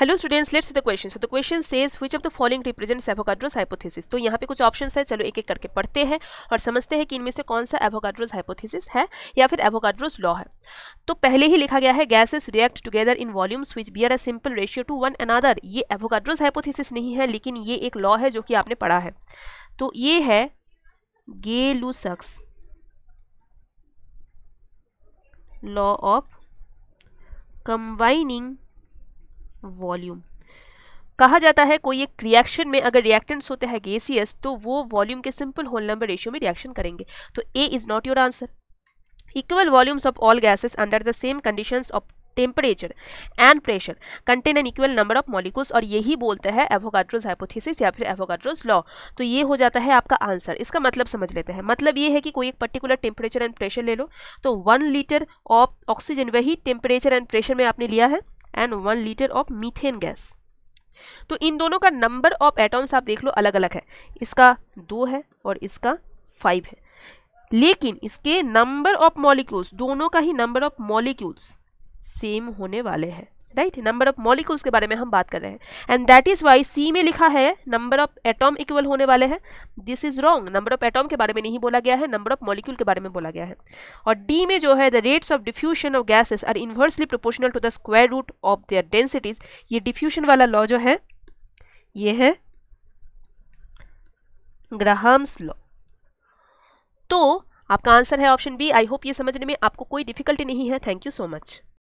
hello students let's the question so the question says which of the following represents Avogadro's hypothesis तो यहाँ पे कुछ options है चलो एक एक करके पढ़ते हैं और समझते हैं कि इनमें से कौन सा एवोकाड्रोस हाइपोथेसिस है या फिर एवोकाड्रोस लॉ है तो पहले ही लिखा गया है gases react together in volumes which bear a simple ratio to one another ये एवोकाड्रोस हाइपोथेसिस नहीं है लेकिन ये एक लॉ है जो कि आपने पढ़ा है तो ये है Gay Lussac's law of combining volume कहा जाता है कोई एक रिएक्शन में अगर रिएक्टेंट्स होते हैं गैसियस तो वो वॉल्यूम के सिंपल होल नंबर रेशियो में रिएक्शन करेंगे तो A is not your answer equal volumes of all gases under the same conditions of temperature and pressure contain an equal number of molecules और यही बोलता है एवोगाड्रोज हाइपोथेसिस या फिर Avogadro's law तो ये हो जाता है आपका आंसर इसका मतलब समझ लेते हैं मतलब ये है कि कोई एक पर्टिकुलर टेम्परेचर एंड प्रेशर ले लो तो वन लीटर ऑफ ऑक्सीजन वही टेम्परेचर एंड प्रेशर में आपने लिया है and one litre of methane gas तो इन दोनों का नंबर ऑफ एटम्स आप देख लो अलग अलग है इसका दो है और इसका फाइव है लेकिन इसके नंबर ऑफ मॉलिक्यूल्स दोनों का ही नंबर ऑफ मॉलिक्यूल्स सेम होने वाले हैं राइट नंबर ऑफ मॉलिक्यूल्स के बारे में हम बात कर रहे हैं and that is why C में लिखा है नंबर ऑफ एटॉम इक्वल होने वाले हैं this is wrong number of atom के बारे में नहीं बोला गया है नंबर ऑफ मॉलिक्यूल के बारे में बोला गया है और डी में जो है the rates of diffusion of gases are inversely proportional to the square root of their densities ये डिफ्यूशन वाला लॉ जो है ये है ग्राहम्स लॉ तो आपका आंसर है ऑप्शन बी आई होप ये समझने में आपको कोई डिफिकल्टी नहीं है थैंक यू सो मच